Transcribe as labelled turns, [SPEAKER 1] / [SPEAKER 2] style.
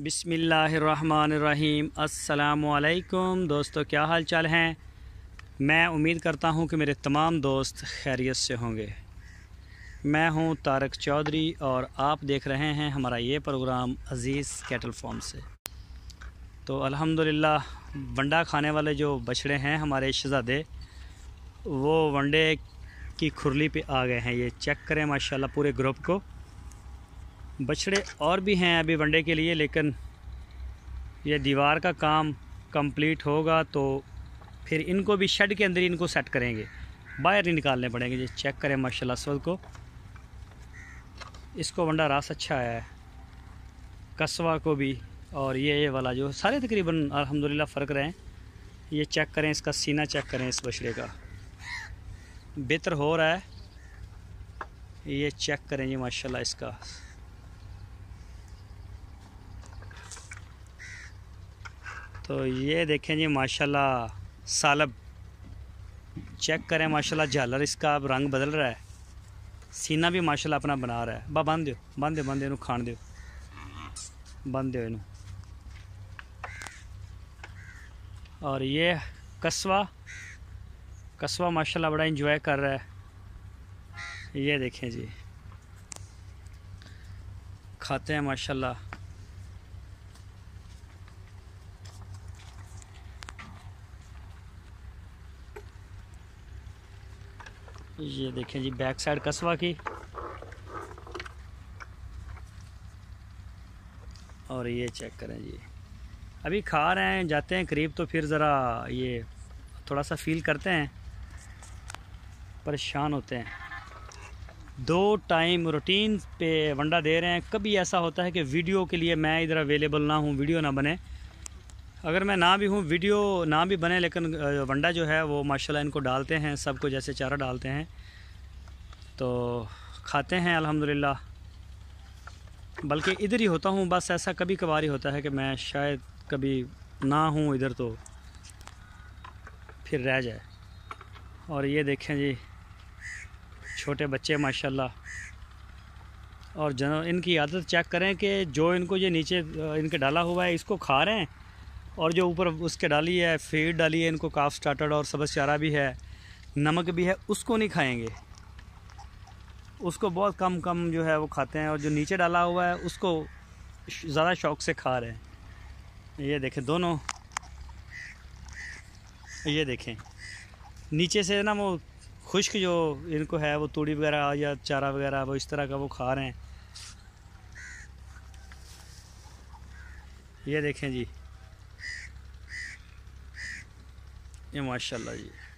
[SPEAKER 1] बिसमीम अल्लाम दोस्तों क्या हाल चाल हैं मैं उम्मीद करता हूं कि मेरे तमाम दोस्त खैरियत से होंगे मैं हूं तारक चौधरी और आप देख रहे हैं हमारा ये प्रोग्राम अज़ीज़ कैटल फॉर्म से तो अल्हम्दुलिल्लाह वंडा खाने वाले जो बछड़े हैं हमारे शहज़ादे वो वंडे की खुरली पे आ गए हैं ये चेक करें माशाल्लाह पूरे ग्रुप को बछड़े और भी हैं अभी वनडे के लिए लेकिन ये दीवार का काम कंप्लीट होगा तो फिर इनको भी शेड के अंदर ही इनको सेट करेंगे बाहर नहीं निकालने पड़ेंगे ये चेक करें माशाल्लाह असवद को इसको वंडा रास अच्छा आया है कस्बा को भी और ये ये वाला जो सारे तकरीबन अल्हम्दुलिल्लाह फ़र्क रहे हैं ये चेक करें इसका सीना चेक करें इस बछड़े का बेहतर हो रहा है ये चेक करें जी माशाल्लाह इसका तो ये देखें जी माशाल्लाह सालब चेक करें माशाल्लाह झालर इसका अब रंग बदल रहा है सीना भी माशाल्लाह अपना बना रहा है बा बन दो बन दो बन दो खान दो बन दो इन और ये कस्बा कस्बा माशाल्लाह बड़ा इंजॉय कर रहा है ये देखें जी खाते हैं माशाल्लाह ये देखें जी बैक साइड कस्बा की और ये चेक करें जी अभी खा रहे हैं जाते हैं करीब तो फिर ज़रा ये थोड़ा सा फील करते हैं परेशान होते हैं दो टाइम रूटीन पे वंडा दे रहे हैं कभी ऐसा होता है कि वीडियो के लिए मैं इधर अवेलेबल ना हूँ वीडियो ना बने अगर मैं ना भी हूँ वीडियो ना भी बने लेकिन वंडा जो है वो माशाल्लाह इनको डालते हैं सबको जैसे चारा डालते हैं तो खाते हैं अल्हम्दुलिल्लाह बल्कि इधर ही होता हूँ बस ऐसा कभी कभार ही होता है कि मैं शायद कभी ना हूँ इधर तो फिर रह जाए और ये देखें जी छोटे बच्चे माशाल्लाह और जन इनकी आदत चेक करें कि जो इनको ये नीचे इनके डाला हुआ है इसको खा रहे हैं और जो ऊपर उसके डाली है फेड डाली है इनको काफ स्टार्टर और सबस चारा भी है नमक भी है उसको नहीं खाएंगे उसको बहुत कम कम जो है वो खाते हैं और जो नीचे डाला हुआ है उसको ज़्यादा शौक से खा रहे हैं ये देखें दोनों ये देखें नीचे से ना वो खुश्क जो इनको है वो तूड़ी वगैरह या चारा वगैरह वो इस तरह का वो खा रहे हैं ये देखें जी ये माशाल्लाह जी